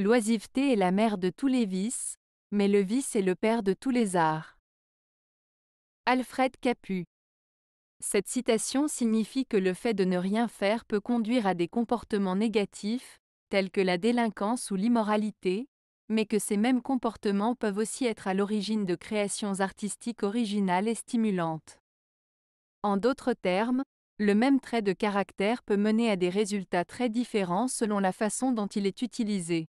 L'oisiveté est la mère de tous les vices, mais le vice est le père de tous les arts. Alfred Capu. Cette citation signifie que le fait de ne rien faire peut conduire à des comportements négatifs, tels que la délinquance ou l'immoralité, mais que ces mêmes comportements peuvent aussi être à l'origine de créations artistiques originales et stimulantes. En d'autres termes, le même trait de caractère peut mener à des résultats très différents selon la façon dont il est utilisé.